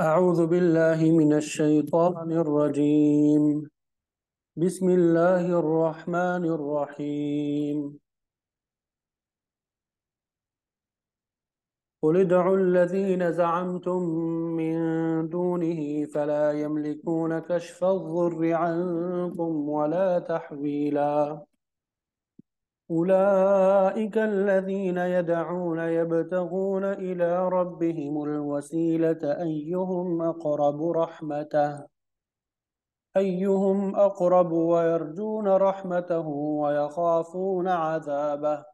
أعوذ بالله من الشيطان الرجيم بسم الله الرحمن الرحيم قل ادعوا الذين زعمتم من دونه فلا يملكون كشف الضر عنكم ولا تحويلا أولئك الذين يدعون يبتغون إلى ربهم الوسيلة أيهم أقرب رحمته أيهم أقرب ويرجون رحمته ويخافون عذابه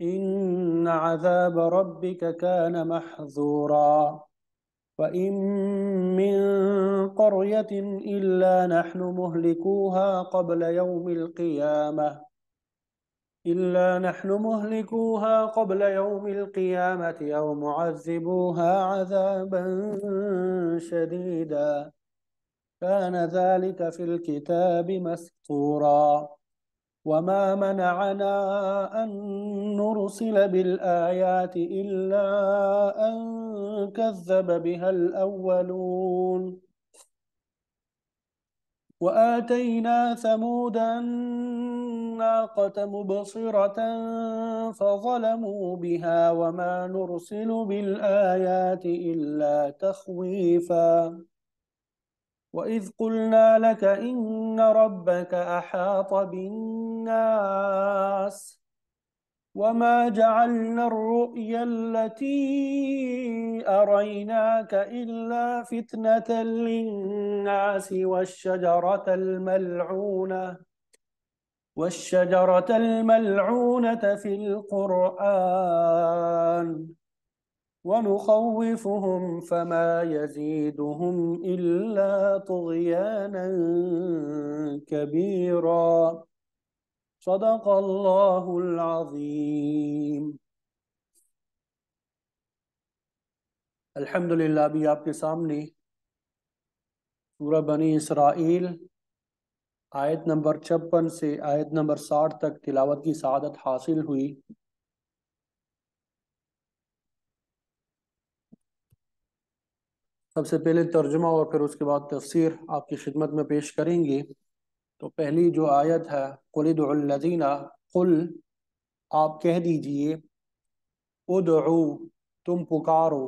إن عذاب ربك كان محذورا وإن من قرية إلا نحن مهلكوها قبل يوم القيامة إلا نحن مهلكوها قبل يوم القيامة أو معذبوها عذابا شديدا كان ذلك في الكتاب مسطورا وما منعنا أن نرسل بالآيات إلا أن كذب بها الأولون وآتينا ثمودا الناقة مبصرة فظلموا بها وما نرسل بالآيات إلا تخويفا وإذ قلنا لك إن ربك أحاط بالناس وما جعلنا الرؤيا التي أريناك إلا فتنة للناس والشجرة الملعونة والشجرة الملعونة في القرآن ونخوفهم فما يزيدهم إلا طغيانا كبيرا صدق الله العظيم الحمد لله अभी आपके सामने सूरह बनी آیت نمبر چھپن سے آیت نمبر ساٹھ تک تلاوت کی سعادت حاصل ہوئی سب سے پہلے ترجمہ اور پھر اس کے بعد تفسیر آپ کی خدمت میں پیش کریں گے تو پہلی جو آیت ہے قلد الدینہ قل آپ کہہ دیجئے ادعو تم پکارو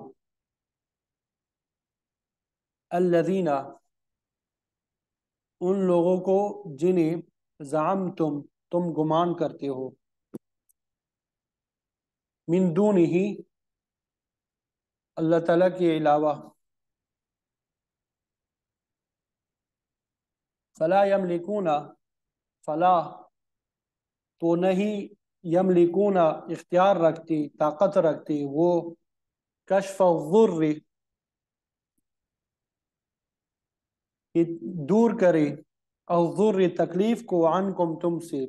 الزینہ ان لوگوں کو جنہیں زعم تم تم گمان کرتے ہو من دون ہی اللہ تعالیٰ کے علاوہ فلا یم لیکن فلا تو نہیں یم لیکن اختیار رکھتی طاقت رکھتے وہ کشف غر دور کرے ذر تکلیف کو عنکم تم سے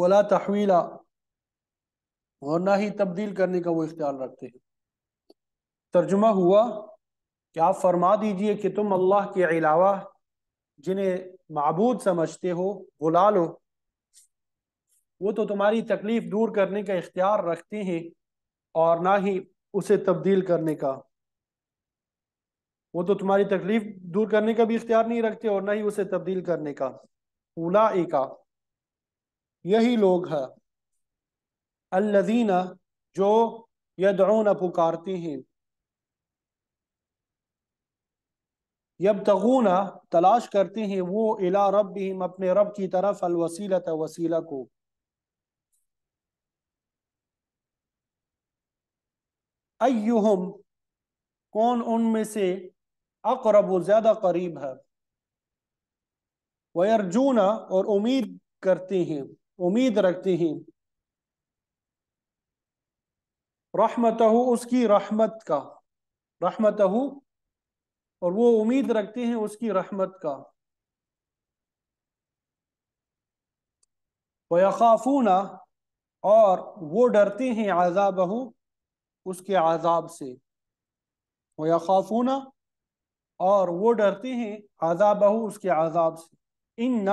ولا تحویلا اور نہ ہی تبدیل کرنے کا وہ اختیار رکھتے ہیں ترجمہ ہوا کہ آپ فرما دیجئے کہ تم اللہ کے علاوہ جنہیں معبود سمجھتے ہو بلا لو وہ تو تمہاری تکلیف دور کرنے کا اختیار رکھتے ہیں اور نہ ہی اسے تبدیل کرنے کا وہ تو تمہاری تکلیف دور کرنے کا بھی اختیار نہیں رکھتے اور نہ ہی اسے تبدیل کرنے کا اولا ایکا یہی لوگ ہے الذین جو یدعون پکارتی ہیں یب تغون تلاش کرتے ہیں وہ الا رب اپنے رب کی طرف الوسیلت وسیلہ کو ایہم کون ان میں سے اقرب و زیادہ قریب ہے ویرجونا اور امید کرتے ہیں امید رکھتے ہیں رحمتہو اس کی رحمت کا رحمتہو اور وہ امید رکھتے ہیں اس کی رحمت کا وَيَخَافُونَ اور وہ ڈرتے ہیں عذابہ اس کے عذاب سے وہ اور وہ ڈرتے ہیں عذاب اس کے عذاب سے ان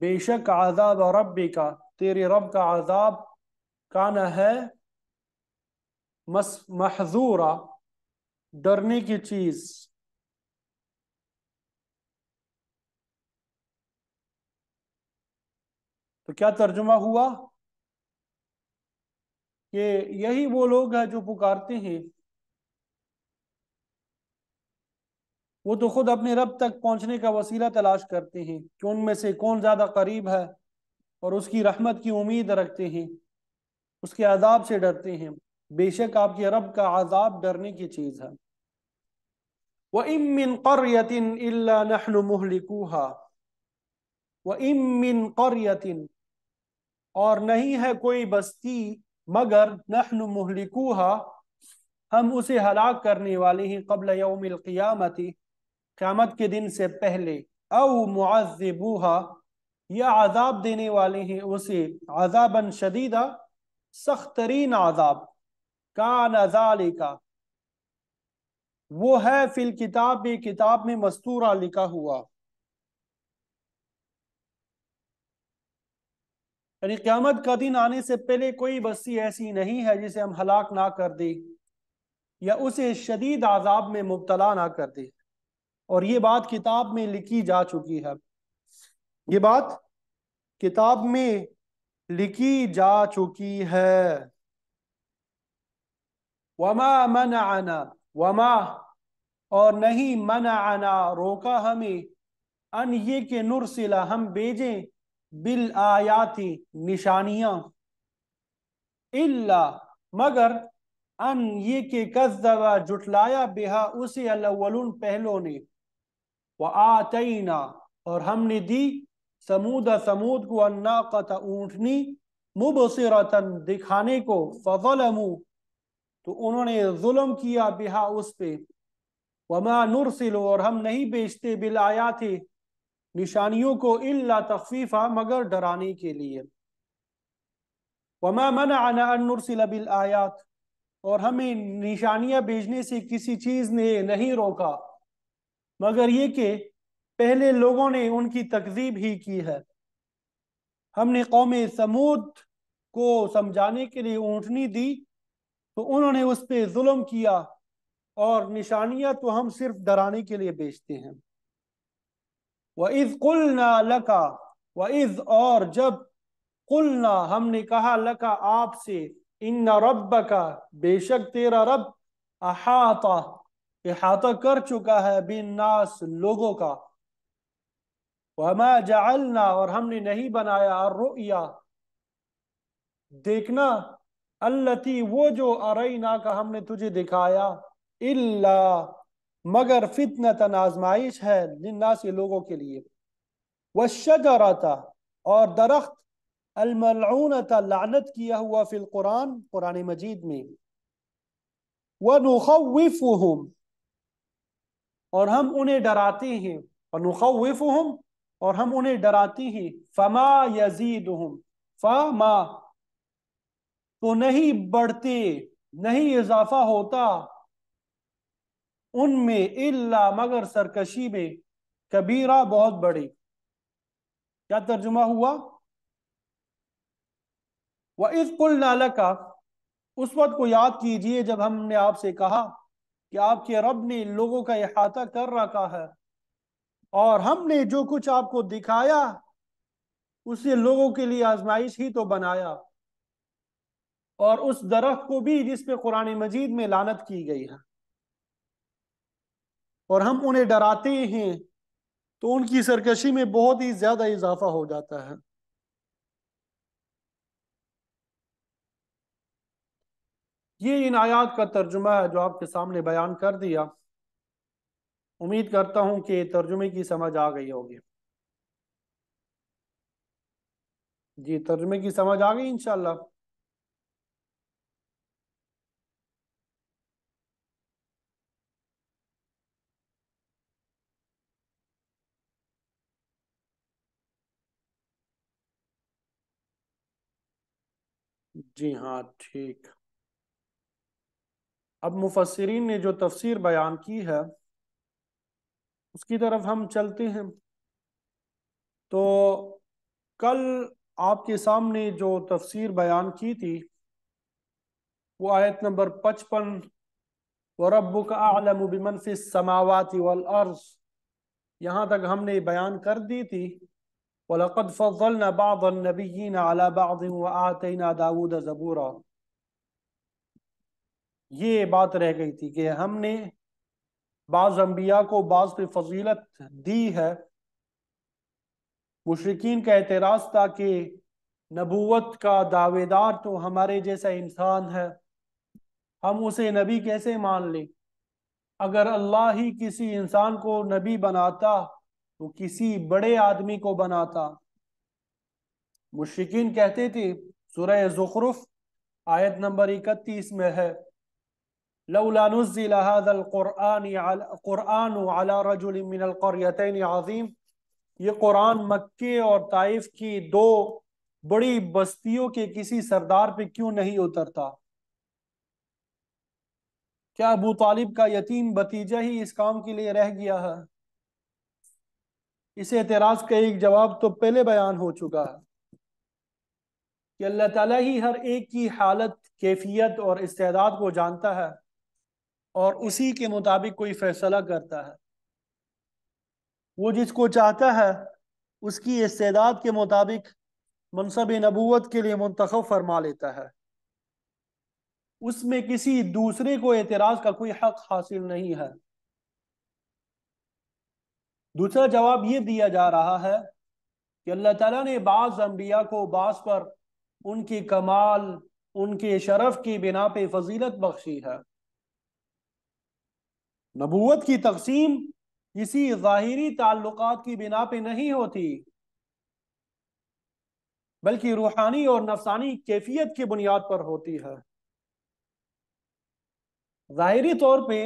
بے شک عذاب رب کا تیرے رب کا عذاب کانا ہے مس محضورا ڈرنے کی چیز تو کیا ترجمہ ہوا کہ یہی وہ لوگ ہیں جو پکارتے ہیں وہ تو خود اپنے رب تک پہنچنے کا وسیلہ تلاش کرتے ہیں کہ ان میں سے کون زیادہ قریب ہے اور اس کی رحمت کی امید رکھتے ہیں اس کے عذاب سے ڈرتے ہیں بے شک آپ کے رب کا عذاب ڈرنے کی چیز ہے مِّن قَرْيَةٍ إِلَّا نَحْنُ مُحْلِكُوهَا وَإِن مِّن قَرْيَةٍ اور نہیں ہے کوئی بستی मगर नहनु मुहलिकूहा हम उसे हलाक करने वाले हैं कबल यौम क़यामती क़्यामत के दिन से पहले अव मुआजबूहा या आज़ाब देने वाले हैं उसे आज़ाबन शदीदा सख्त तरीन आज़ाब का नजाले का वो है फिल किताब किताब में मस्तूरा लिखा हुआ یعنی قیامت کا دن آنے سے پہلے کوئی بستی ایسی نہیں ہے جسے ہم ہلاک نہ کر دے یا اسے شدید عذاب میں مبتلا نہ کر دے اور یہ بات کتاب میں لکھی جا چکی ہے یہ بات کتاب میں لکھی جا چکی ہے وما من آنا وما اور نہیں من آنا روکا ہمیں ان یہ کہ نرسلہ ہم بیجیں بل آیاتی نشانیاں اللہ مگر ان یہ کہ جٹلایا بہا اسی الاولون پہلو نے اور ہم نے دی سمود سمود کو انا قطع اٹھنی دکھانے کو فظلمو تو انہوں نے ظلم کیا بہا اس پہ وما نرسل اور ہم نہیں بیچتے بالآیات نشانیوں کو اللہ تخفیفہ مگر ڈرانے کے لیے بالآیات اور ہمیں نشانیاں بھیجنے سے کسی چیز نے نہیں روکا مگر یہ کہ پہلے لوگوں نے ان کی تکذیب ہی کی ہے ہم نے قوم سمود کو سمجھانے کے لیے اونٹنی دی تو انہوں نے اس پہ ظلم کیا اور نشانیاں تو ہم صرف ڈرانے کے لیے بیچتے ہیں وَإِذْ قُلْنَا لَكَ وَإِذْ اور جب قُلْنَا ہم نے کہا لَكَ آپ سے اِنَّ رَبَّكَ بے شک تیرا رب احاطہ احاطہ کر چکا ہے بِن ناس لوگوں کا وَمَا جَعَلْنَا اور ہم نے نہیں بنایا الرُّعِيَا دیکھنا اللَّتِي وہ جو عَرَيْنَا کا ہم نے تجھے دکھایا اللہ مگر فتنہ آزمائش ہے لندا لوگوں کے لیے وہ اور درخت الملتا لعنت کیا ہوا فی القرآن قرآن مجید میں وَنُخَوِّفُهُمْ اور ہم انہیں ڈراتے ہیں وَنُخَوِّفُهُمْ اور ہم انہیں ڈراتے ہیں فما يَزِيدُهُمْ فَمَا تو نہیں بڑھتے نہیں اضافہ ہوتا ان میں اللہ مگر سرکشی میں کبیرہ بہت بڑی کیا ترجمہ ہوا وَإِذْ قُلْنَا لَكَ اس وقت کو یاد کیجئے جب ہم نے آپ سے کہا کہ آپ کے رب نے لوگوں کا احاطہ کر رکھا ہے اور ہم نے جو کچھ آپ کو دکھایا اسے لوگوں کے لیے آزمائش ہی تو بنایا اور اس درخت کو بھی جس پہ قرآن مجید میں لانت کی گئی ہے اور ہم انہیں ڈراتے ہیں تو ان کی سرکشی میں بہت ہی زیادہ اضافہ ہو جاتا ہے یہ ان آیات کا ترجمہ ہے جو آپ کے سامنے بیان کر دیا امید کرتا ہوں کہ ترجمے کی سمجھ آ گئی ہوگی جی ترجمے کی سمجھ آ گئی انشاءاللہ جی ہاں ٹھیک اب مفسرین نے جو تفسیر بیان کی ہے اس کی طرف ہم چلتے ہیں تو کل آپ کے سامنے جو تفسیر بیان کی تھی وہ آیت نمبر پچپن بِمَنْ فِي السَّمَاوَاتِ وَالْأَرْضِ یہاں تک ہم نے بیان کر دی تھی وَلَقَدْ فَضَّلْنَا بَعْضَ النَّبِيِّينَ عَلَى بَعْضٍ وَآتَيْنَا دَاوُودَ زَبُورًا یہ بات رہ گئی تھی کہ ہم نے بعض انبیاء کو بعض پر فضیلت دی ہے مشرقین کا اعتراض تھا کہ نبوت کا دعوے دار تو ہمارے جیسا انسان ہے ہم اسے نبی کیسے مان لیں اگر اللہ ہی کسی انسان کو نبی بناتا کسی بڑے آدمی کو بناتا مشکین کہتے تھے سورہ زخرف آیت نمبر اکتیس میں ہے قرآن عظیم یہ قرآن مکے اور طائف کی دو بڑی بستیوں کے کسی سردار پہ کیوں نہیں اترتا کیا ابو طالب کا یتیم بتیجہ ہی اس کام کے لیے رہ گیا ہے اس اعتراض کا ایک جواب تو پہلے بیان ہو چکا ہے کہ اللہ تعالیٰ ہی ہر ایک کی حالت کیفیت اور استعداد کو جانتا ہے اور اسی کے مطابق کوئی فیصلہ کرتا ہے وہ جس کو چاہتا ہے اس کی استعداد کے مطابق منصب نبوت کے لیے منتخب فرما لیتا ہے اس میں کسی دوسرے کو اعتراض کا کوئی حق حاصل نہیں ہے دوسرا جواب یہ دیا جا رہا ہے کہ اللہ تعالیٰ نے بعض بعض انبیاء کو پر ان ان کمال شرف کی بنا پہ بخشی ہے نبوت کی تقسیم کسی ظاہری تعلقات کی بنا پہ نہیں ہوتی بلکہ روحانی اور نفسانی کیفیت کی بنیاد پر ہوتی ہے ظاہری طور پہ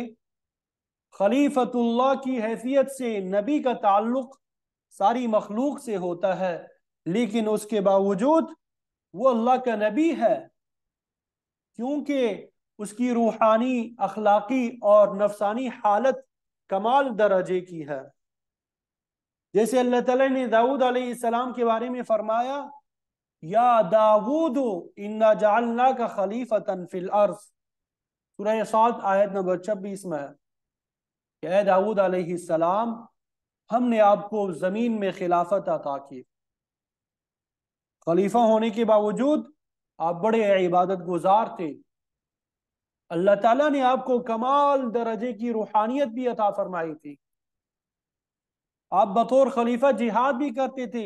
خلیفۃ اللہ کی حیثیت سے نبی کا تعلق ساری مخلوق سے ہوتا ہے لیکن اس کے باوجود وہ اللہ کا نبی ہے کیونکہ اس کی روحانی اخلاقی اور نفسانی حالت کمال درجے کی ہے جیسے اللہ تعالیٰ نے داود علیہ السلام کے بارے میں فرمایا یا داود جعلنا کا الارض سورہ سات آیت نمبر چھبیس میں ہے کہ اے داود علیہ السلام ہم نے آپ کو زمین میں خلافت عطا کی خلیفہ ہونے کے باوجود آپ بڑے عبادت گزار تھے اللہ تعالیٰ نے آپ کو کمال درجے کی روحانیت بھی عطا فرمائی تھی آپ بطور خلیفہ جہاد بھی کرتے تھے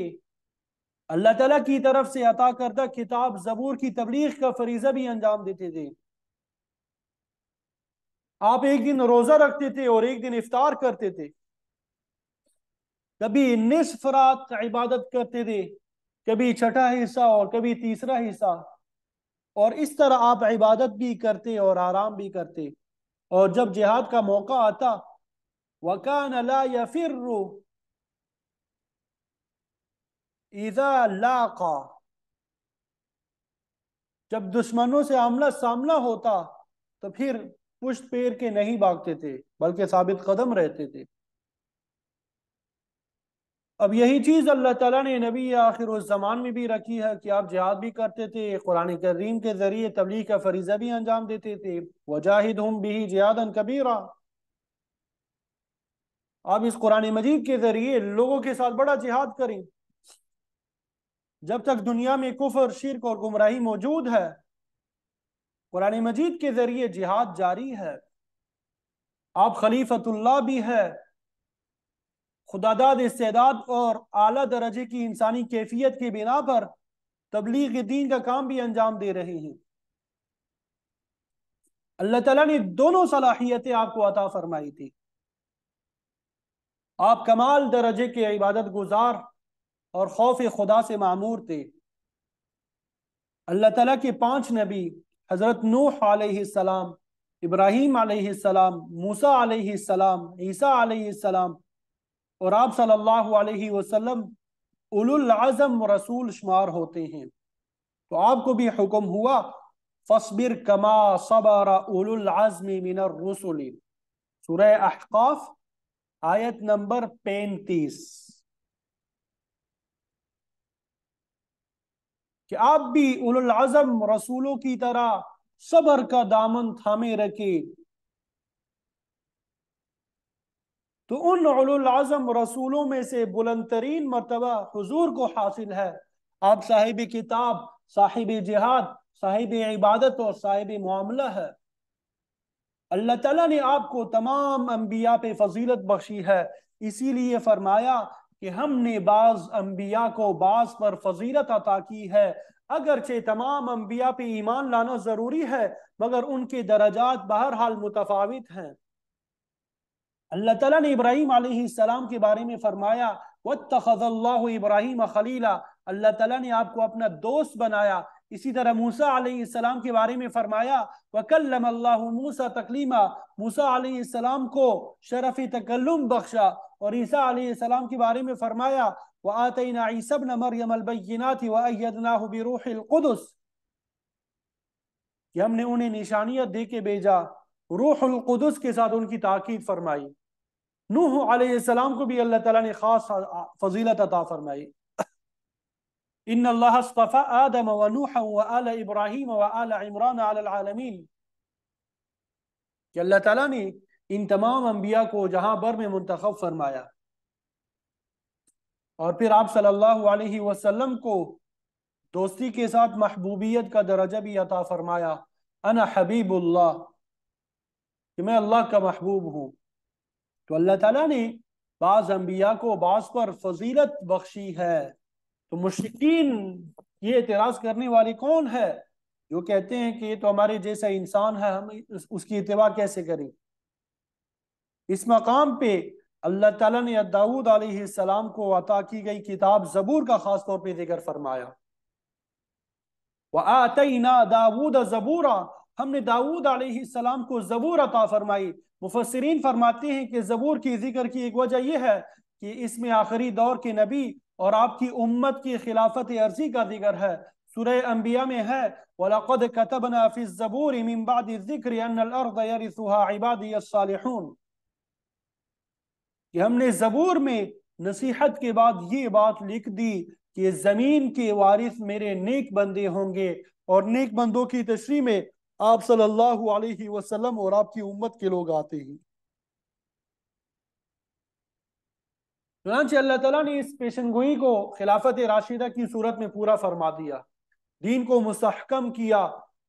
اللہ تعالیٰ کی طرف سے عطا کردہ کتاب زبور کی تبلیغ کا فریضہ بھی انجام دیتے تھے آپ ایک دن روزہ رکھتے تھے اور ایک دن افطار کرتے تھے کبھی نصف رات عبادت کرتے تھے کبھی چھٹا حصہ اور کبھی تیسرا حصہ اور اس طرح آپ عبادت بھی کرتے اور آرام بھی کرتے اور جب جہاد کا موقع آتا وَكَانَ لَا يَفِرُّ اِذَا لَاقَ جب دشمنوں سے عملہ سامنا ہوتا تو پھر پشت پیر کے نہیں بھاگتے تھے بلکہ ثابت قدم رہتے تھے اب یہی چیز اللہ تعالیٰ نے نبی آخر میں بھی رکھی ہے کہ آپ جہاد بھی کرتے تھے قرآن کریم کے ذریعے تبلیغ کا فریضہ بھی انجام دیتے تھے وَجَاهِدْهُمْ بِهِ کبھی راہ آپ اس قرآن مجید کے ذریعے لوگوں کے ساتھ بڑا جہاد کریں جب تک دنیا میں کفر شرک اور گمراہی موجود ہے قرآن مجید کے ذریعے جہاد جاری ہے آپ خلیفت اللہ بھی ہے خدا داد اور اعلیٰ درجے کی انسانی کیفیت کی بنا پر تبلیغ دین کا کام بھی انجام دے رہے ہیں اللہ تعالیٰ نے دونوں صلاحیتیں آپ کو عطا فرمائی تھی آپ کمال درجے کے عبادت گزار اور خوف خدا سے معمور تھے اللہ تعالیٰ کے پانچ نبی حضرت نوح علیہ السلام ابراہیم علیہ السلام موسیٰ علیہ السلام عیسیٰ علیہ السلام اور آپ صلی اللہ علیہ وسلم اولو العظم رسول شمار ہوتے ہیں تو آپ کو بھی حکم ہوا فصبر کما صبر احقاف آیت نمبر پینتیس کہ آپ بھی العظم رسولوں کی طرح صبر کا دامن تھامے رکھے تو ان العظم رسولوں میں سے بلند ترین مرتبہ حضور کو حاصل ہے آپ صاحب کتاب صاحب جہاد صاحب عبادت اور صاحب معاملہ ہے اللہ تعالیٰ نے آپ کو تمام انبیاء پہ فضیلت بخشی ہے اسی لیے فرمایا کہ ہم نے بعض انبیاء کو بعض پر فضیلت عطا کی ہے اگرچہ تمام انبیاء پہ ایمان لانا ضروری ہے مگر ان کے درجات بہرحال متفاوت ہیں اللہ تعالیٰ نے ابراہیم علیہ السلام کے بارے میں فرمایا وَاتَّخَذَ اللَّهُ اللہ ابراہیم اللہ تعالیٰ نے آپ کو اپنا دوست بنایا اسی طرح موسیٰ علیہ السلام کے بارے میں فرمایا وَكَلَّمَ اللَّهُ مُوسَى تَقْلِيمًا موسیٰ علیہ السلام کو شرف تکلم بخشا اور عیسیٰ علیہ السلام کے بارے میں فرمایا وَآتَيْنَا عِيسَى بْنَ مَرْيَمَ الْبَيِّنَاتِ وَأَيَّدْنَاهُ بِرُوحِ الْقُدُسِ کہ ہم نے انہیں نشانیت دے کے بیجا روح القدس کے ساتھ ان کی تعقید فرمائی نوح علیہ السلام کو بھی اللہ تعالیٰ نے خاص فضیلت عطا فرمائی ان اللہ اصطفى آدم و نوحا و آل ابراہیم و آل عمران علی العالمین کہ اللہ تعالیٰ نے ان تمام انبیاء کو جہاں بر میں منتخب فرمایا اور پھر آپ صلی اللہ علیہ وسلم کو دوستی کے ساتھ محبوبیت کا درجہ بھی عطا فرمایا انا حبیب اللہ کہ میں اللہ کا محبوب ہوں تو اللہ تعالیٰ نے بعض انبیاء کو بعض پر فضیلت بخشی ہے تو یہ اعتراض کرنے والے کون ہے جو کہتے ہیں کہ یہ تو ہمارے جیسا انسان ہے ہم اس کی اتباع کیسے کریں اس مقام پہ اللہ تعالیٰ نے علیہ السلام کو عطا کی گئی کتاب زبور کا خاص طور پہ ذکر فرمایا وَآتَيْنَا زَبُورًا ہم نے داود علیہ السلام کو زبور عطا فرمائی مفسرین فرماتے ہیں کہ زبور کی ذکر کی ایک وجہ یہ ہے کہ اس میں آخری دور کے نبی اور آپ کی امت کی خلافت عرضی کا ذکر ہے سورہ انبیاء میں ہے وَلَقَدْ كَتَبْنَا فِي الزَّبُورِ مِن بَعْدِ الزِّكْرِ أَنَّ الْأَرْضَ يَرِثُهَا عِبَادِيَ الصَّالِحُونَ کہ ہم نے زبور میں نصیحت کے بعد یہ بات لکھ دی کہ زمین کے وارث میرے نیک بندے ہوں گے اور نیک بندوں کی تشریح میں آپ صلی اللہ علیہ وسلم اور آپ کی امت کے لوگ آتے ہیں چنانچہ اللہ تعالیٰ نے اس پیشن گوئی کو خلافت راشدہ کی صورت میں پورا فرما دیا دین کو مستحکم کیا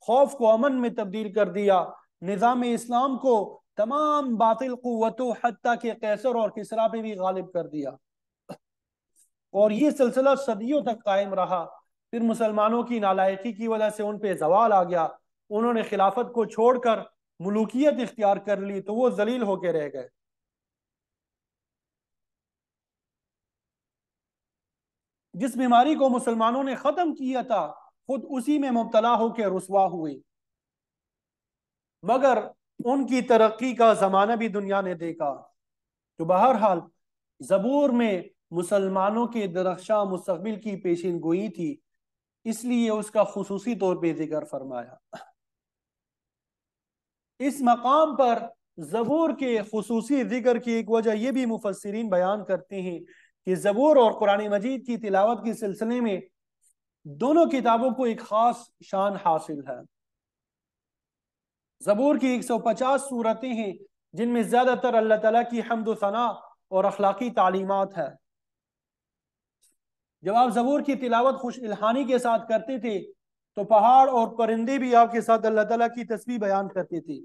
خوف کو امن میں تبدیل کر دیا نظام اسلام کو تمام باطل قوتوں حتیٰ کے قیصر اور کسرا پہ بھی غالب کر دیا اور یہ سلسلہ صدیوں تک قائم رہا پھر مسلمانوں کی نالائقی کی وجہ سے ان پہ زوال آ گیا انہوں نے خلافت کو چھوڑ کر ملوکیت اختیار کر لی تو وہ ذلیل ہو کے رہ گئے جس بیماری کو مسلمانوں نے ختم کیا تھا خود اسی میں مبتلا ہو کے رسوا ہوئے مگر ان کی ترقی کا زمانہ بھی دنیا نے دیکھا تو بہرحال زبور میں مسلمانوں کے درخشاں مستقبل کی پیشن گوئی تھی اس لیے اس کا خصوصی طور پہ ذکر فرمایا اس مقام پر زبور کے خصوصی ذکر کی ایک وجہ یہ بھی مفسرین بیان کرتے ہیں کہ زبور اور قرآن مجید کی تلاوت کے سلسلے میں دونوں کتابوں کو ایک خاص شان حاصل ہے زبور کی ایک سو پچاس صورتیں ہیں جن میں زیادہ تر اللہ تعالیٰ کی حمد و ثناء اور اخلاقی تعلیمات ہے جب آپ زبور کی تلاوت خوش الحانی کے ساتھ کرتے تھے تو پہاڑ اور پرندے بھی آپ کے ساتھ اللہ تعالیٰ کی تصویر بیان کرتے تھے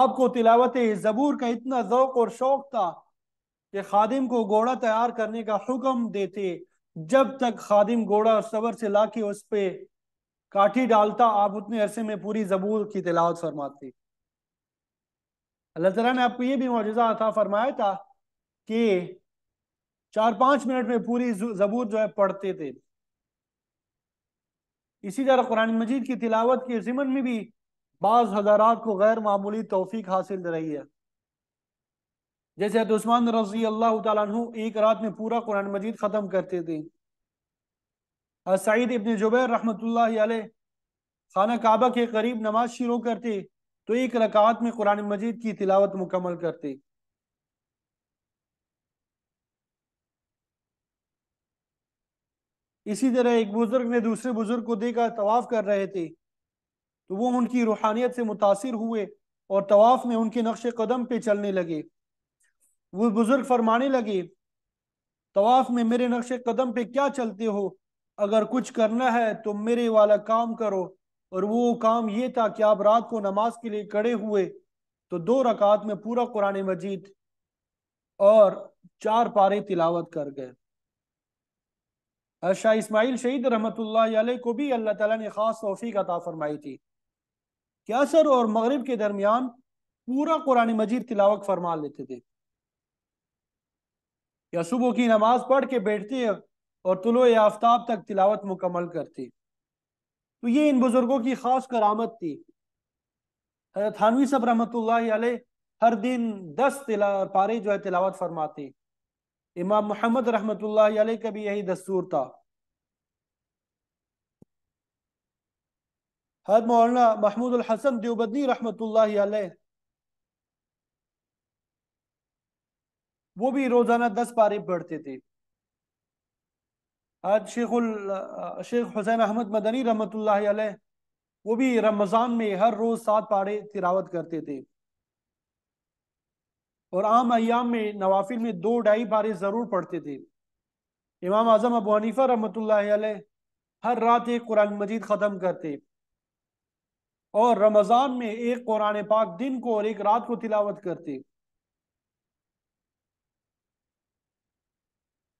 آپ کو تلاوت زبور کا اتنا ذوق اور شوق تھا کہ خادم کو گھوڑا تیار کرنے کا حکم دیتے جب تک خادم گھوڑا صبر سے لا کے اس پہ کاٹھی ڈالتا آپ اتنے عرصے میں پوری زبور کی تلاوت فرماتے اللہ تعالیٰ نے آپ کو یہ بھی معجزہ تھا فرمایا تھا کہ چار پانچ منٹ میں پوری زبور جو ہے پڑھتے تھے اسی طرح قرآن مجید کی تلاوت کے ضمن میں بھی بعض حضرات کو غیر معمولی توفیق حاصل رہی ہے جیسے حضرت عثمان رضی اللہ تعالیٰ عنہ ایک رات میں پورا قرآن مجید ختم کرتے تھے سعید ابن جبیر رحمۃ اللہ علیہ خانہ کعبہ کے قریب نماز شروع کرتے تو ایک رکعت میں قرآن مجید کی تلاوت مکمل کرتے اسی طرح ایک بزرگ نے دوسرے بزرگ کو دیکھا طواف کر رہے تھے تو وہ ان کی روحانیت سے متاثر ہوئے اور طواف میں ان کے نقش قدم پہ چلنے لگے وہ بزرگ فرمانے لگے طواف میں میرے نقش قدم پہ کیا چلتے ہو اگر کچھ کرنا ہے تو میرے والا کام کرو اور وہ کام یہ تھا کہ آپ رات کو نماز کے لیے کڑے ہوئے تو دو رکعت میں پورا قرآن مجید اور چار پارے تلاوت کر گئے شاہ اسماعیل شہید رحمت اللہ علیہ کو بھی اللہ تعالیٰ نے خاص توفیق عطا فرمائی تھی کہ اثر اور مغرب کے درمیان پورا قرآن مجید تلاوت فرما لیتے تھے یا صبح کی نماز پڑھ کے بیٹھتی ہے اور طلوع آفتاب تک تلاوت مکمل کرتی تو یہ ان بزرگوں کی خاص کرامت تھی حضرت حانوی صاحب رحمت اللہ علیہ ہر دن دس پارے جو ہے تلاوت فرماتے امام محمد رحمت اللہ علیہ کا بھی یہی دستور تھا حضرت مولانا محمود الحسن دیوبدنی رحمۃ اللہ علیہ وہ بھی روزانہ دس پارے پڑھتے تھے آج شیخ ال شیخ حسین احمد مدنی رحمۃ اللہ علیہ وہ بھی رمضان میں ہر روز سات پارے تلاوت کرتے تھے اور عام ایام میں نوافل میں دو ڈھائی پارے ضرور پڑھتے تھے امام اعظم ابو حنیفہ رحمۃ اللہ علیہ ہر رات ایک قرآن مجید ختم کرتے اور رمضان میں ایک قرآن پاک دن کو اور ایک رات کو تلاوت کرتے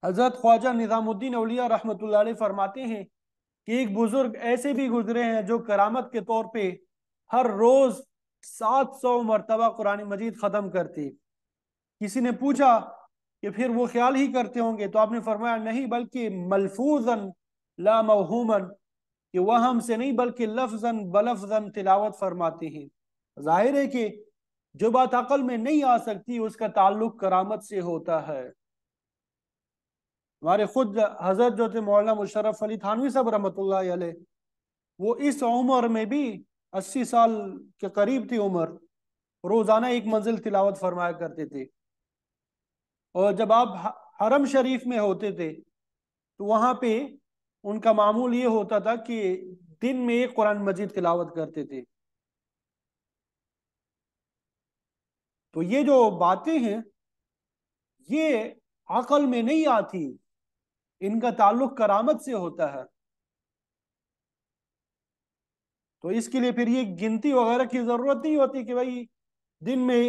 حضرت خواجہ نظام الدین اولیاء رحمت اللہ علیہ فرماتے ہیں کہ ایک بزرگ ایسے بھی گزرے ہیں جو کرامت کے طور پہ ہر روز سات سو مرتبہ قرآن مجید ختم کرتے کسی نے پوچھا کہ پھر وہ خیال ہی کرتے ہوں گے تو آپ نے فرمایا نہیں بلکہ لا موہومن کہ وہ ہم سے نہیں بلکہ لفظاً بلفظاً تلاوت فرماتے ہیں ظاہر ہے کہ جو بات عقل میں نہیں آ سکتی اس کا تعلق کرامت سے ہوتا ہے ہمارے خود حضرت جو تھے مولانا مشرف علی تھانوی صاحب رحمۃ اللہ علیہ وہ اس عمر میں بھی اسی سال کے قریب تھی عمر روزانہ ایک منزل تلاوت فرمایا کرتے تھے اور جب آپ حرم شریف میں ہوتے تھے تو وہاں پہ ان کا معمول یہ ہوتا تھا کہ دن میں ایک قرآن مجید تلاوت کرتے تھے تو یہ جو باتیں ہیں یہ عقل میں نہیں آتی ان کا تعلق کرامت سے ہوتا ہے تو اس کے لیے پھر یہ گنتی وغیرہ کی ضرورت نہیں ہوتی کہ بھائی دن میں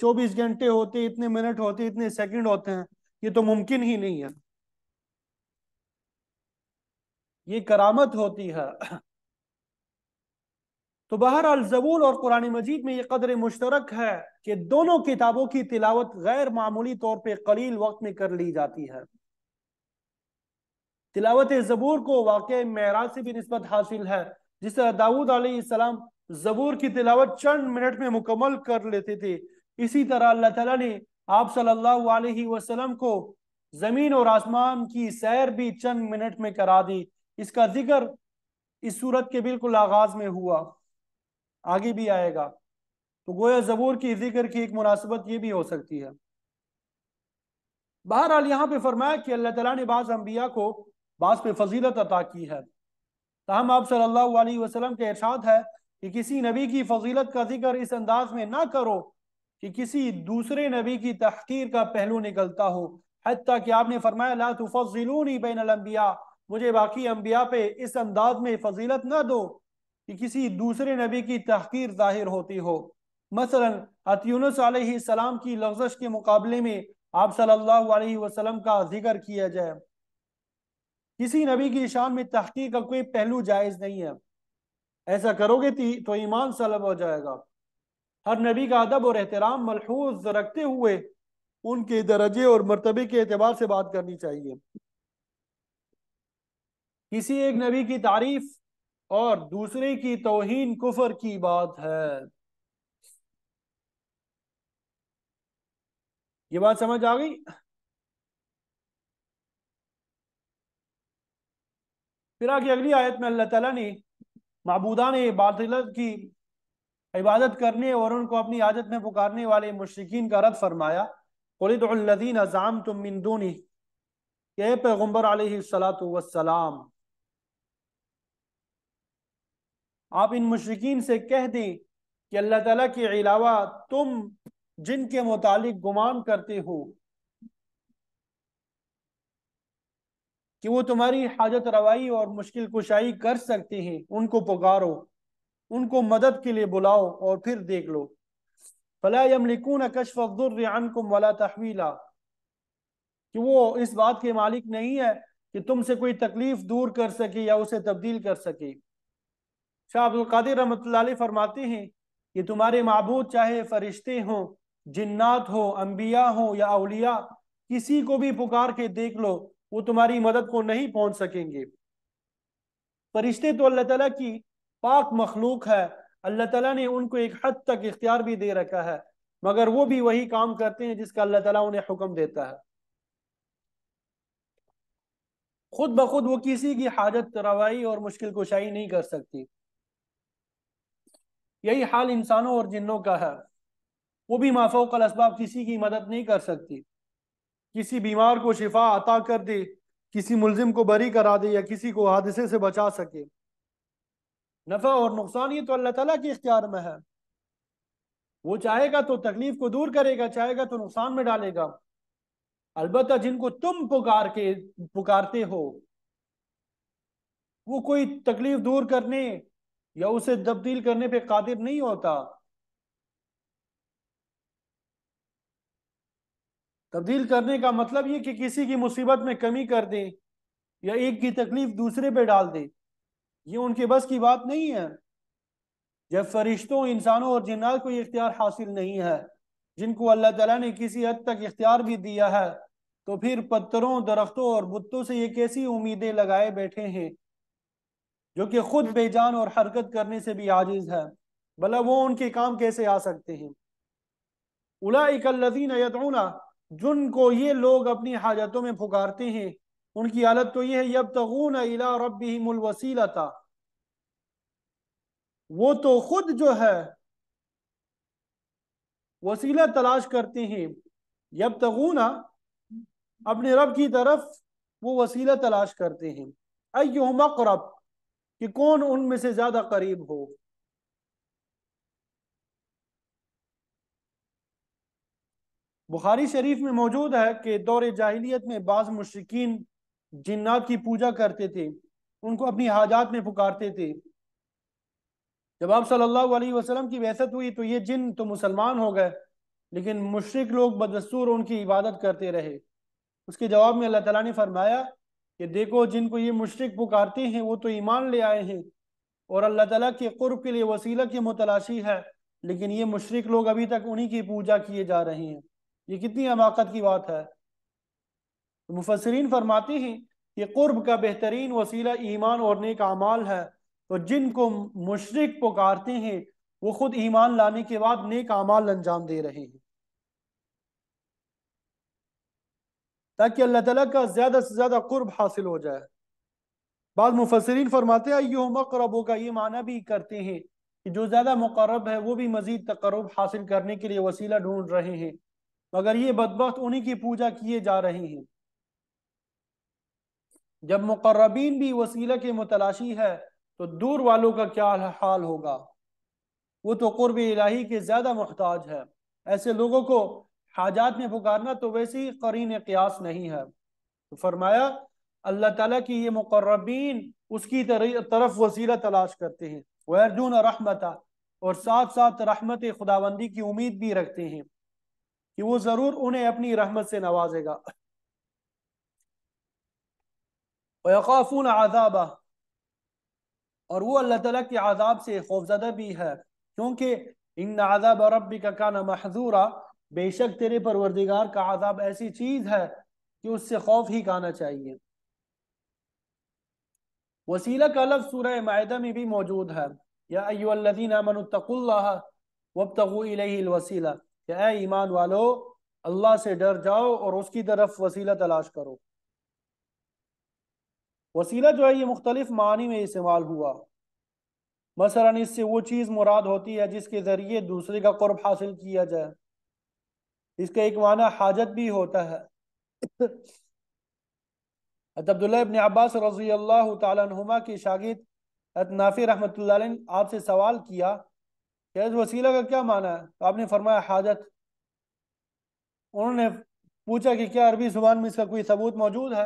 چوبیس گھنٹے ہوتے اتنے منٹ ہوتے اتنے سیکنڈ ہوتے ہیں یہ تو ممکن ہی نہیں ہے یہ کرامت ہوتی ہے تو بہرحال زبول اور قرآن مجید میں یہ قدر مشترک ہے کہ دونوں کتابوں کی تلاوت غیر معمولی طور پہ قلیل وقت میں کر لی جاتی ہے تلاوت زبور کو واقع معراج سے بھی نسبت حاصل ہے جس طرح داود علیہ السلام زبور کی تلاوت چند منٹ میں مکمل کر لیتے تھے اسی طرح اللہ تعالیٰ نے آپ صلی اللہ علیہ وسلم کو زمین اور آسمان کی سیر بھی چند منٹ میں کرا دی اس کا ذکر اس صورت کے بالکل آغاز میں ہوا آگے بھی آئے گا تو گویا زبور کی ذکر کی ایک مناسبت یہ بھی ہو سکتی ہے بہرحال یہاں پہ فرمایا کہ اللہ تعالیٰ نے بعض انبیاء کو بعض پہ فضیلت عطا کی ہے تاہم آپ صلی اللہ علیہ وسلم کے ارشاد ہے کہ کسی نبی کی فضیلت کا ذکر اس انداز میں نہ کرو کہ کسی دوسرے نبی کی تحقیر کا پہلو نکلتا ہو حتیٰ کہ آپ نے فرمایا لا تفضلونی بین الانبیاء مجھے باقی انبیاء پہ اس انداز میں فضیلت نہ دو کہ کسی دوسرے نبی کی تحقیر ظاہر ہوتی ہو مثلا عطیونس علیہ السلام کی لغزش کے مقابلے میں آپ صلی اللہ علیہ وسلم کا ذکر کیا جائے کسی نبی کی شان میں تحقیق کا کوئی پہلو جائز نہیں ہے ایسا کرو گے تھی تو ایمان سلب ہو جائے گا ہر نبی کا ادب اور احترام ملحوظ رکھتے ہوئے ان کے درجے اور مرتبے کے اعتبار سے بات کرنی چاہیے کسی ایک نبی کی تعریف اور دوسرے کی توہین کفر کی بات ہے یہ بات سمجھ آ گئی پھر آگے اگلی آیت میں اللہ تعالیٰ نے معبودان باطلت کی عبادت کرنے اور ان کو اپنی عادت میں پکارنے والے مشرقین کا رد فرمایا کہ اے پیغمبر علیہ السلام آپ ان مشرقین سے کہہ دیں کہ اللہ تعالیٰ کے علاوہ تم جن کے متعلق گمان کرتے ہو کہ وہ تمہاری حاجت روائی اور مشکل کشائی کر سکتے ہیں ان کو پکارو ان کو مدد کے لیے بلاؤ اور پھر دیکھ لو فلا یم لکھنک الضر کو ولا تحویلا کہ وہ اس بات کے مالک نہیں ہے کہ تم سے کوئی تکلیف دور کر سکے یا اسے تبدیل کر سکے شاہ عبدالقادر رحمۃ اللہ علیہ فرماتے ہیں کہ تمہارے معبود چاہے فرشتے ہوں جنات ہو انبیاء ہوں یا اولیاء کسی کو بھی پکار کے دیکھ لو وہ تمہاری مدد کو نہیں پہنچ سکیں گے فرشتے تو اللہ تعالیٰ کی پاک مخلوق ہے اللہ تعالیٰ نے ان کو ایک حد تک اختیار بھی دے رکھا ہے مگر وہ بھی وہی کام کرتے ہیں جس کا اللہ تعالیٰ انہیں حکم دیتا ہے خود بخود وہ کسی کی حاجت روائی اور مشکل کشائی نہیں کر سکتی یہی حال انسانوں اور جنوں کا ہے وہ بھی مافوق الاسباب کسی کی مدد نہیں کر سکتی کسی بیمار کو شفا عطا کر دے کسی ملزم کو بری کرا دے یا کسی کو حادثے سے بچا سکے نفع اور نقصان یہ تو اللہ تعالیٰ کے اختیار میں ہے وہ چاہے گا تو تکلیف کو دور کرے گا چاہے گا تو نقصان میں ڈالے گا البتہ جن کو تم پکار کے پکارتے ہو وہ کوئی تکلیف دور کرنے یا اسے تبدیل کرنے پہ قادر نہیں ہوتا تبدیل کرنے کا مطلب یہ کہ کسی کی مصیبت میں کمی کر دیں یا ایک کی تکلیف دوسرے پہ ڈال دیں یہ ان کے بس کی بات نہیں ہے جب فرشتوں انسانوں اور جنات کو یہ اختیار حاصل نہیں ہے جن کو اللہ تعالیٰ نے کسی حد تک اختیار بھی دیا ہے تو پھر پتھروں درختوں اور بتوں سے یہ کیسی امیدیں لگائے بیٹھے ہیں جو کہ خود بے جان اور حرکت کرنے سے بھی عاجز ہے بھلا وہ ان کے کام کیسے آ سکتے ہیں اولا الذین الزینیتولا جن کو یہ لوگ اپنی حاجتوں میں پھکارتے ہیں ان کی حالت تو یہ ہے یب تغ وہ تھا خود جو ہے وسیلہ تلاش کرتے ہیں یب اپنے رب کی طرف وہ وسیلہ تلاش کرتے ہیں ایہم اقرب کہ کون ان میں سے زیادہ قریب ہو بخاری شریف میں موجود ہے کہ دور جاہلیت میں بعض مشرقین جنات کی پوجا کرتے تھے ان کو اپنی حاجات میں پکارتے تھے جب آپ صلی اللہ علیہ وسلم کی بحثت ہوئی تو یہ جن تو مسلمان ہو گئے لیکن مشرق لوگ بدستور ان کی عبادت کرتے رہے اس کے جواب میں اللہ تعالیٰ نے فرمایا کہ دیکھو جن کو یہ مشرق پکارتے ہیں وہ تو ایمان لے آئے ہیں اور اللہ تعالیٰ کے قرب کے لیے وسیلہ کی متلاشی ہے لیکن یہ مشرق لوگ ابھی تک انہی کی پوجا کیے جا رہے ہیں یہ کتنی عماقت کی بات ہے مفسرین فرماتے ہیں کہ قرب کا بہترین وسیلہ ایمان اور نیک اعمال ہے اور جن کو مشرق پکارتے ہیں وہ خود ایمان لانے کے بعد نیک اعمال انجام دے رہے ہیں تاکہ اللہ تعالیٰ کا زیادہ سے زیادہ قرب حاصل ہو جائے بعض مفسرین فرماتے ہیں آئیے مقربوں کا یہ معنی بھی کرتے ہیں کہ جو زیادہ مقرب ہے وہ بھی مزید تقرب حاصل کرنے کے لیے وسیلہ ڈھونڈ رہے ہیں مگر یہ بدبخت انہی کی پوجا کیے جا رہے ہیں جب مقربین بھی وسیلہ کے متلاشی ہے تو دور والوں کا کیا حال ہوگا وہ تو قرب الہی کے زیادہ محتاج ہے ایسے لوگوں کو حاجات میں پکارنا تو ویسی قرین قیاس نہیں ہے تو فرمایا اللہ تعالیٰ کی یہ مقربین اس کی طرف وسیلہ تلاش کرتے ہیں رحمتہ اور ساتھ ساتھ رحمت خداوندی کی امید بھی رکھتے ہیں کہ وہ ضرور انہیں اپنی رحمت سے نوازے گا وَيَقَافُونَ عَذَابَ اور وہ اللہ تعالیٰ کی عذاب سے خوفزدہ بھی ہے کیونکہ اِنَّ عَذَابَ رَبِّكَ كَانَ مَحْذُورًا بے شک تیرے پروردگار کا عذاب ایسی چیز ہے کہ اس سے خوف ہی کانا چاہیے وسیلہ کا لفظ سورہ معیدہ میں بھی موجود ہے یا ایوہ الذین آمنوا تقل اللہ وابتغو الیہی الوسیلہ کہ اے ایمان والو اللہ سے ڈر جاؤ اور اس کی طرف وسیلہ تلاش کرو وسیلہ جو ہے یہ مختلف معنی میں استعمال ہوا مثلا اس سے وہ چیز مراد ہوتی ہے جس کے ذریعے دوسرے کا قرب حاصل کیا جائے اس کا ایک معنی حاجت بھی ہوتا ہے حضرت عبداللہ ابن عباس رضی اللہ تعالیٰ عنہما کے شاگرد حضرت نافی رحمت اللہ علیہ آپ سے سوال کیا کہ اس وسیلہ کا کیا معنی ہے آپ نے فرمایا حاجت انہوں نے پوچھا کہ کیا عربی زبان میں اس کا کوئی ثبوت موجود ہے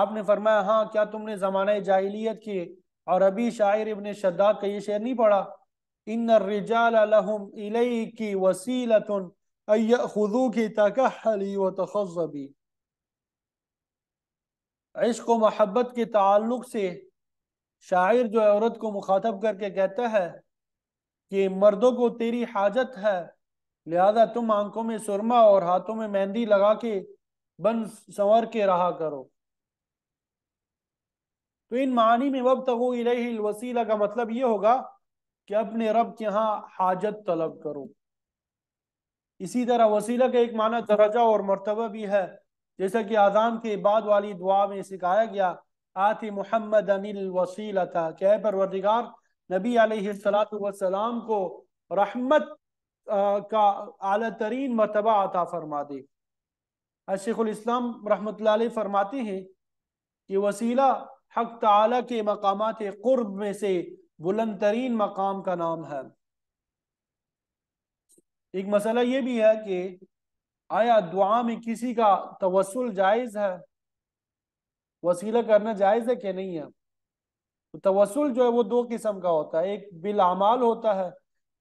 آپ نے فرمایا ہاں کیا تم نے زمانہ جاہلیت کی اور ابھی شاعر ابن شداد کا یہ شعر نہیں پڑھا وسیل خزو کی عشق و محبت کے تعلق سے شاعر جو عورت کو مخاطب کر کے کہتا ہے کہ مردوں کو تیری حاجت ہے لہذا تم آنکھوں میں سرما اور ہاتھوں میں مہندی لگا کے کے بن رہا کرو تو ان میں الوسیلہ کا مطلب یہ ہوگا کہ اپنے رب کے ہاں حاجت طلب کرو اسی طرح وسیلہ کا ایک معنی درجہ اور مرتبہ بھی ہے جیسا کہ آزان کے بعد والی دعا میں سکھایا گیا آتی محمد انل الوسیلہ تھا کہ نبی علیہ السلام والسلام کو رحمت کا اعلیٰ ترین مرتبہ دے شیخ الاسلام رحمۃ اللہ علیہ فرماتے ہیں کہ وسیلہ حق تعالی کے مقامات قرب میں سے بلند ترین مقام کا نام ہے ایک مسئلہ یہ بھی ہے کہ آیا دعا میں کسی کا توسل جائز ہے وسیلہ کرنا جائز ہے کہ نہیں ہے توسل جو ہے وہ دو قسم کا ہوتا ہے ایک بالعمال ہوتا ہے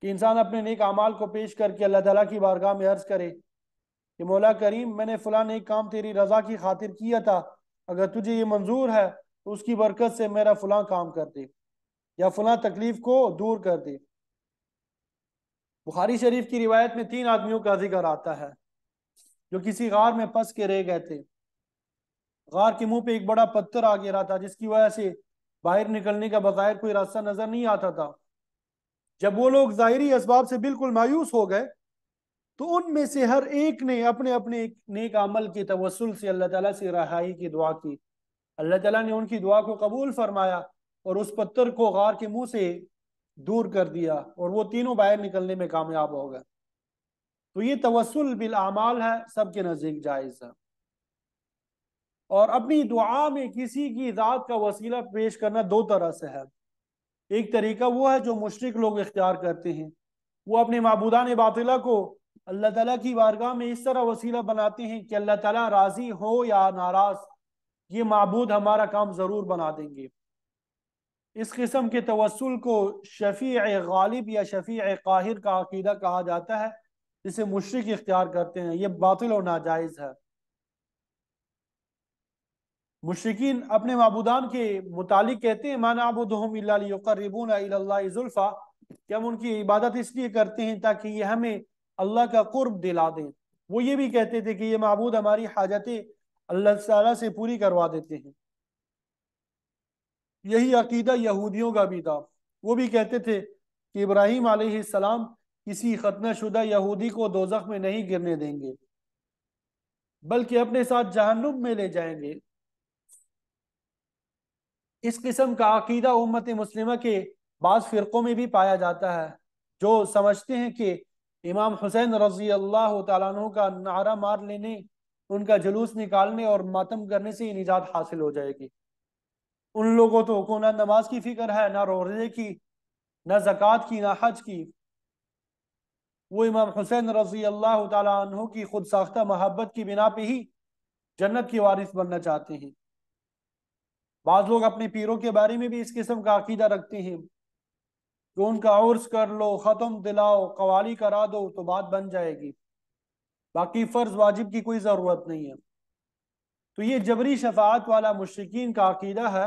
کہ انسان اپنے نیک اعمال کو پیش کر کے اللہ تعالیٰ کی بارگاہ میں عرض کرے کہ مولا کریم میں نے کام تیری رضا کی خاطر کیا تھا اگر تجھے یہ منظور ہے تو اس کی برکت سے میرا فلاں کام کر دے یا فلاں تکلیف کو دور کر دے بخاری شریف کی روایت میں تین آدمیوں کا ذکر آتا ہے جو کسی غار میں پس کے رہ گئے تھے غار کے منہ پہ ایک بڑا پتھر آگے تھا جس کی وجہ سے باہر نکلنے کا بغیر کوئی راستہ نظر نہیں آتا تھا جب وہ لوگ ظاہری اسباب سے بالکل مایوس ہو گئے تو ان میں سے ہر ایک نے اپنے اپنے نیک عمل کے توسل سے اللہ تعالیٰ سے رہائی کی دعا کی اللہ تعالیٰ نے ان کی دعا کو قبول فرمایا اور اس پتھر کو غار کے منہ سے دور کر دیا اور وہ تینوں باہر نکلنے میں کامیاب ہو گئے تو یہ توسل بالعمال ہے سب کے نزدیک جائز ہے اور اپنی دعا میں کسی کی ذات کا وسیلہ پیش کرنا دو طرح سے ہے ایک طریقہ وہ ہے جو مشرق لوگ اختیار کرتے ہیں وہ اپنے معبودان باطلہ کو اللہ تعالیٰ کی بارگاہ میں اس طرح وسیلہ بناتے ہیں کہ اللہ تعالیٰ راضی ہو یا ناراض یہ معبود ہمارا کام ضرور بنا دیں گے اس قسم کے توسل کو شفیع غالب یا شفیع قاہر کا عقیدہ کہا جاتا ہے جسے مشرق اختیار کرتے ہیں یہ باطل اور ناجائز ہے مشرقین اپنے معبودان کے متعلق کہتے ہیں کہ ہم ان کی عبادت اس لیے کرتے ہیں تاکہ یہ ہمیں اللہ کا قرب دلا دیں وہ یہ بھی کہتے تھے کہ یہ معبود ہماری حاجتیں اللہ تعالیٰ سے پوری کروا دیتے ہیں یہی عقیدہ یہودیوں کا بھی تھا وہ بھی کہتے تھے کہ ابراہیم علیہ السلام کسی ختنہ شدہ یہودی کو دوزخ میں نہیں گرنے دیں گے بلکہ اپنے ساتھ جہنم میں لے جائیں گے اس قسم کا عقیدہ امت مسلمہ کے بعض فرقوں میں بھی پایا جاتا ہے جو سمجھتے ہیں کہ امام حسین رضی اللہ تعالیٰ عنہ کا نعرہ مار لینے ان کا جلوس نکالنے اور ماتم کرنے سے نجات حاصل ہو جائے گی ان لوگوں تو کو نہ نماز کی فکر ہے نہ روزے کی نہ زکوٰۃ کی نہ حج کی وہ امام حسین رضی اللہ تعالیٰ عنہ کی خود ساختہ محبت کی بنا پہ ہی جنت کی وارث بننا چاہتے ہیں بعض لوگ اپنے پیروں کے بارے میں بھی اس قسم کا عقیدہ رکھتے ہیں کہ ان کا عرض کر لو ختم دلاؤ قوالی کرا دو تو بات بن جائے گی باقی فرض واجب کی کوئی ضرورت نہیں ہے تو یہ جبری شفاعت والا مشرقین کا عقیدہ ہے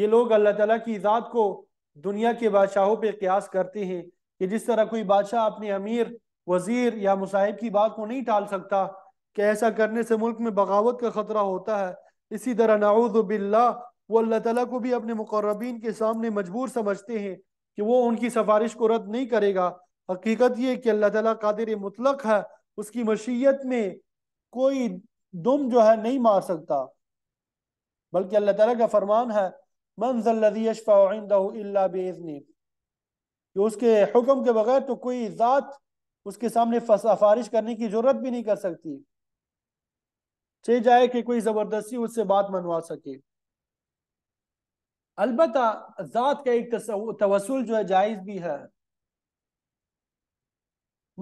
یہ لوگ اللہ تعالیٰ کی ذات کو دنیا کے بادشاہوں پہ قیاس کرتے ہیں کہ جس طرح کوئی بادشاہ اپنے امیر وزیر یا مصاحب کی بات کو نہیں ٹال سکتا کہ ایسا کرنے سے ملک میں بغاوت کا خطرہ ہوتا ہے اسی طرح نعوذ باللہ وہ اللہ تعالیٰ کو بھی اپنے مقربین کے سامنے مجبور سمجھتے ہیں کہ وہ ان کی سفارش کو رد نہیں کرے گا حقیقت یہ کہ اللہ تعالیٰ قادر مطلق ہے اس کی مشیت میں کوئی دم جو ہے نہیں مار سکتا بلکہ اللہ تعالیٰ کا فرمان ہے منظر کہ اس کے حکم کے بغیر تو کوئی ذات اس کے سامنے سفارش کرنے کی ضرورت بھی نہیں کر سکتی چاہے جائے کہ کوئی زبردستی اس سے بات منوا سکے البتہ ذات کا ایک جو ہے جائز بھی ہے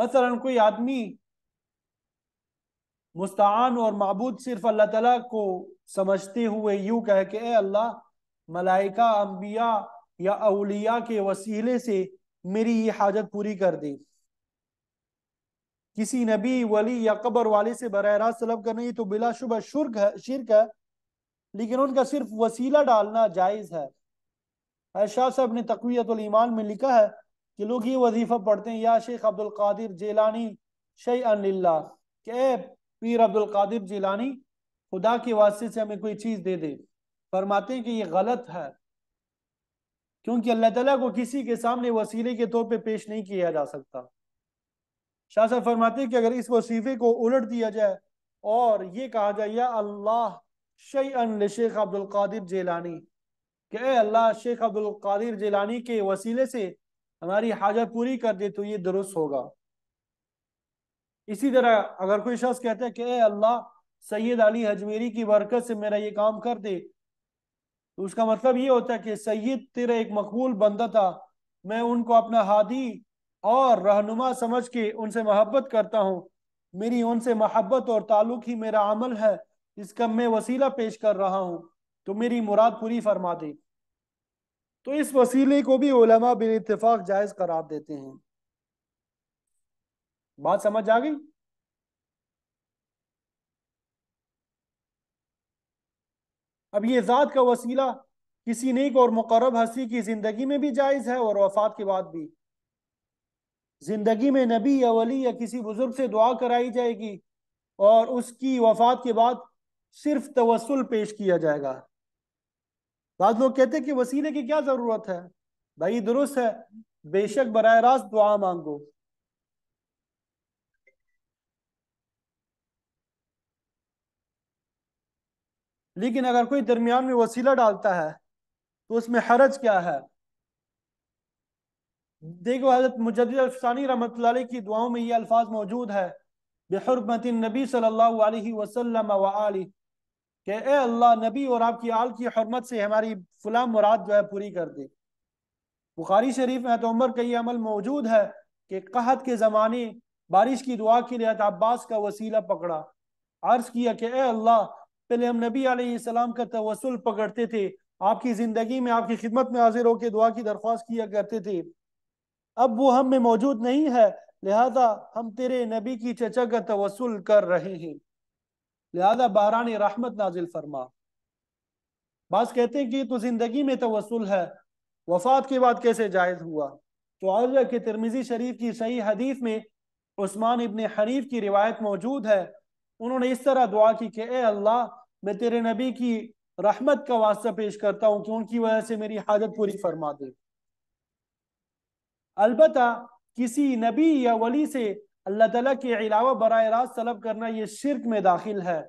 مثلا کوئی آدمی مستعان اور معبود صرف اللہ تعالیٰ کو سمجھتے ہوئے یوں کہ اے اللہ ملائکہ انبیاء یا اولیاء کے وسیلے سے میری یہ حاجت پوری کر دی کسی نبی ولی یا قبر والے سے براہ راست سلب کرنا یہ تو بلا شبہ شرک ہے شرک ہے لیکن ان کا صرف وسیلہ ڈالنا جائز ہے شاہ صاحب نے تقویت میں لکھا ہے کہ لوگ یہ وظیفہ پڑھتے ہیں یا شیخ جیلانی جیلانی کہ اے پیر خدا کے واسطے سے ہمیں کوئی چیز دے دے فرماتے ہیں کہ یہ غلط ہے کیونکہ اللہ تعالیٰ کو کسی کے سامنے وسیلے کے طور پہ پیش نہیں کیا جا سکتا شاہ صاحب فرماتے ہیں کہ اگر اس وصیفے کو الٹ دیا جائے اور یہ کہا جائے یا اللہ شیئن لشیخ عبدالقادر جیلانی کہ اے اللہ شیخ عبدالقادر جیلانی کے وسیلے سے ہماری حاجت پوری کر دے تو یہ درست ہوگا اسی طرح اگر کوئی شخص کہتا ہے کہ اے اللہ سید علی حجمیری کی برکت سے میرا یہ کام کر دے تو اس کا مطلب یہ ہوتا ہے کہ سید تیرا ایک مقبول بندہ تھا میں ان کو اپنا ہادی اور رہنما سمجھ کے ان سے محبت کرتا ہوں میری ان سے محبت اور تعلق ہی میرا عمل ہے جس کا میں وسیلہ پیش کر رہا ہوں تو میری مراد پوری فرما دے تو اس وسیلے کو بھی علماء بے اتفاق جائز قرار دیتے ہیں بات سمجھ اب یہ ذات کا وسیلہ کسی نیک اور مقرب ہستی کی زندگی میں بھی جائز ہے اور وفات کے بعد بھی زندگی میں نبی یا ولی یا کسی بزرگ سے دعا کرائی جائے گی اور اس کی وفات کے بعد صرف توسل پیش کیا جائے گا بعض لوگ کہتے ہیں کہ وسیلے کی کیا ضرورت ہے بھائی درست ہے بے شک براہ راست دعا مانگو لیکن اگر کوئی درمیان میں وسیلہ ڈالتا ہے تو اس میں حرج کیا ہے دیکھو حضرت مجدد رحمت اللہ علیہ کی دعاؤں میں یہ الفاظ موجود ہے بحرمت النبی صلی اللہ علیہ وسلم کہ اے اللہ نبی اور آپ کی آل کی حرمت سے ہماری فلاں مراد جو ہے پوری کر دے بخاری شریف میں تو عمر کا یہ عمل موجود ہے کہ قحط کے زمانے بارش کی دعا کے عباس کا وسیلہ پکڑا عرض کیا کہ اے اللہ پہلے ہم نبی علیہ السلام کا توسل پکڑتے تھے آپ کی زندگی میں آپ کی خدمت میں حاضر ہو کے دعا کی درخواست کیا کرتے تھے اب وہ ہم میں موجود نہیں ہے لہذا ہم تیرے نبی کی چچا کا توسل کر رہے ہیں لہذا باران رحمت نازل فرما بعض کہتے ہیں کہ تو زندگی میں توسل ہے وفات کے بعد کیسے جائز ہوا تو عرضہ کے ترمیزی شریف کی صحیح حدیث میں عثمان ابن حریف کی روایت موجود ہے انہوں نے اس طرح دعا کی کہ اے اللہ میں تیرے نبی کی رحمت کا واسطہ پیش کرتا ہوں کہ ان کی وجہ سے میری حاجت پوری فرما دے البتہ کسی نبی یا ولی سے اللہ تعالیٰ کے علاوہ براہ راست طلب کرنا یہ شرک میں داخل ہے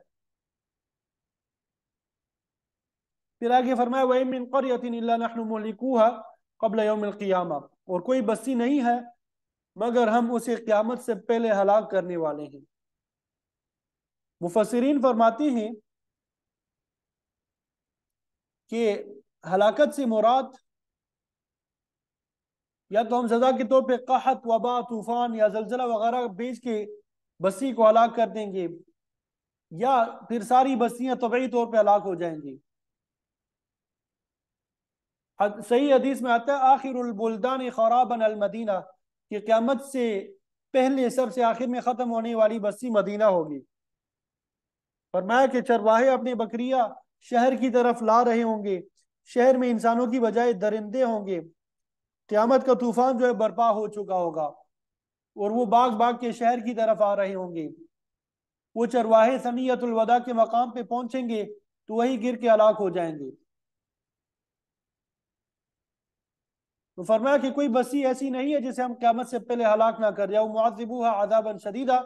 پھر آگے فرمایا وَإِن مِّن قَرْيَةٍ إِلَّا نَحْنُ مُحْلِكُوهَا قَبْلَ يَوْمِ الْقِيَامَةِ اور کوئی بستی نہیں ہے مگر ہم اسے قیامت سے پہلے ہلاک کرنے والے ہیں مفسرین فرماتے ہیں کہ ہلاکت سے مراد یا تو ہم سزا کے طور پہ قحط وبا طوفان یا زلزلہ وغیرہ بیچ کے بسی کو ہلاک کر دیں گے یا پھر ساری بستیاں طبعی طور پہ ہلاک ہو جائیں گی خرابن المدینہ کہ قیامت سے پہلے سب سے آخر میں ختم ہونے والی بسی مدینہ ہوگی فرمایا کہ چرواہے اپنے بکریاں شہر کی طرف لا رہے ہوں گے شہر میں انسانوں کی بجائے درندے ہوں گے قیامت کا طوفان جو ہے برپا ہو چکا ہوگا اور وہ باغ باغ کے شہر کی طرف آ رہے ہوں گے وہ چرواہے سنیت الوداع کے مقام پہ پہنچیں گے تو وہی گر کے ہلاک ہو جائیں گے تو فرمایا کہ کوئی بسی ایسی نہیں ہے جسے ہم قیامت سے پہلے ہلاک نہ کر کرا عذابا شدیدہ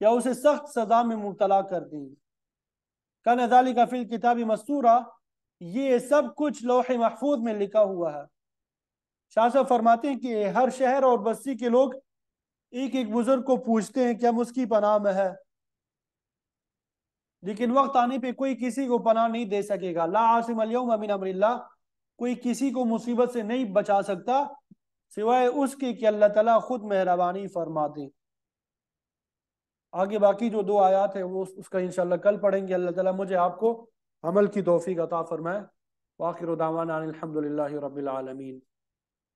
یا اسے سخت سزا میں مبتلا کر دیں فی کتابی مستورہ یہ سب کچھ لوح محفوظ میں لکھا ہوا ہے شاہ صاحب فرماتے ہیں کہ ہر شہر اور بستی کے لوگ ایک ایک بزرگ کو پوچھتے ہیں کہ ہم اس کی پناہ میں ہے لیکن وقت آنے پہ کوئی کسی کو پناہ نہیں دے سکے گا لا عاصم الیوم اللہ کوئی کسی کو مصیبت سے نہیں بچا سکتا سوائے اس کے کہ اللہ تعالیٰ خود مہربانی فرما دے آگے باقی جو دو آیات ہیں وہ اس کا انشاءاللہ کل پڑھیں گے اللہ تعالیٰ مجھے آپ کو عمل کی توفیق عطا فرمائے دعوانا الحمدللہ رب العالمین